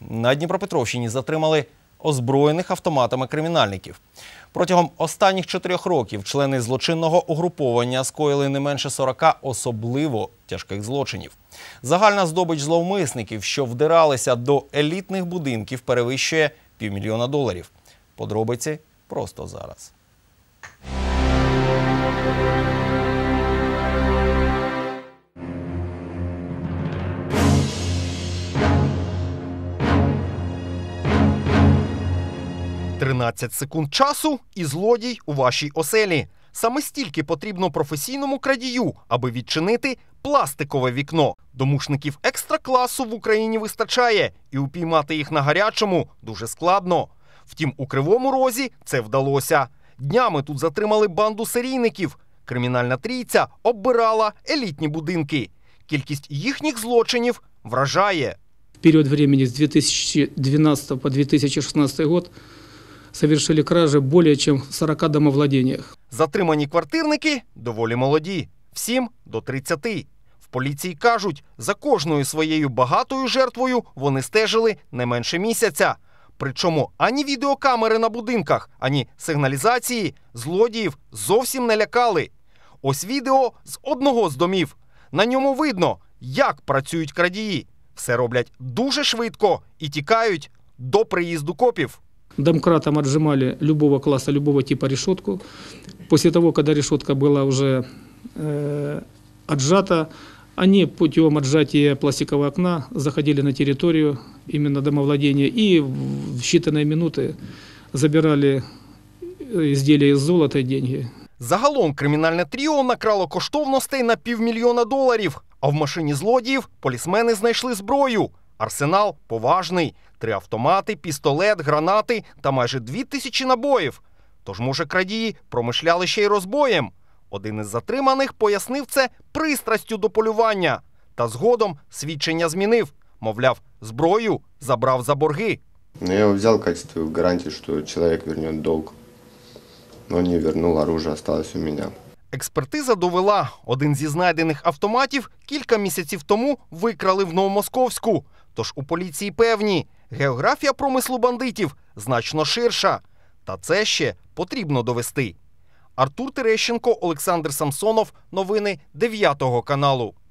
На Дніпропетровщині затримали озброєних автоматами кримінальників. Протягом останніх чотирьох років члени злочинного угруповання скоїли не менше 40 особливо тяжких злочинів. Загальна здобич зловмисників, що вдиралися до елітних будинків, перевищує півмільйона доларів. Подробиці просто зараз. 13 секунд часу і злодій у вашій оселі. Саме стільки потрібно професійному крадію, аби відчинити пластикове вікно. Домушників екстра класу в Україні вистачає, і упіймати їх на гарячому дуже складно. Втім, у кривому розі це вдалося. Днями тут затримали банду серійників. Кримінальна трійця оббирала елітні будинки. Кількість їхніх злочинів вражає. В період часу з 2012 по 2016 року совершили кражи более чем в 40 домовладениях. Затримані квартирники доволі молоді, всім до 30. В поліції кажуть, за кожною своєю багатою жертвою вони стежили не менше місяця. Причому ані відеокамери на будинках, ані сигналізації злодіїв зовсім не лякали. Ось відео з одного з домів. На ньому видно, як працюють крадії. Все роблять дуже швидко і тікають до приїзду копів. Домкратом отжимали любого класса, любого типа решетку. После того, когда решетка была уже э, отжата, они путем отжатия пластикового окна заходили на территорию именно домовладения и в считанные минуты забирали изделия из золота и деньги. Загалом кримінальне тріо накрало коштовностей на півмільйона доларів. А в машині злодіїв полісмени знайшли зброю. Арсенал поважний: три автомати, пістолет, гранати та майже дві тисячі набоїв. Тож, може, крадії промишляли ще й розбоєм. Один із затриманих пояснив це пристрастю до полювання, та згодом свідчення змінив. Мовляв, зброю забрав за борги. Ну, я взяв качество в гарантії, що чоловік верне долг. але не вернув, оружие осталось у мене. Експертиза довела, один зі знайдених автоматів кілька місяців тому викрали в Новомосковську. Тож у поліції певні, географія промислу бандитів значно ширша. Та це ще потрібно довести. Артур Терещенко, Олександр Самсонов, новини 9 каналу.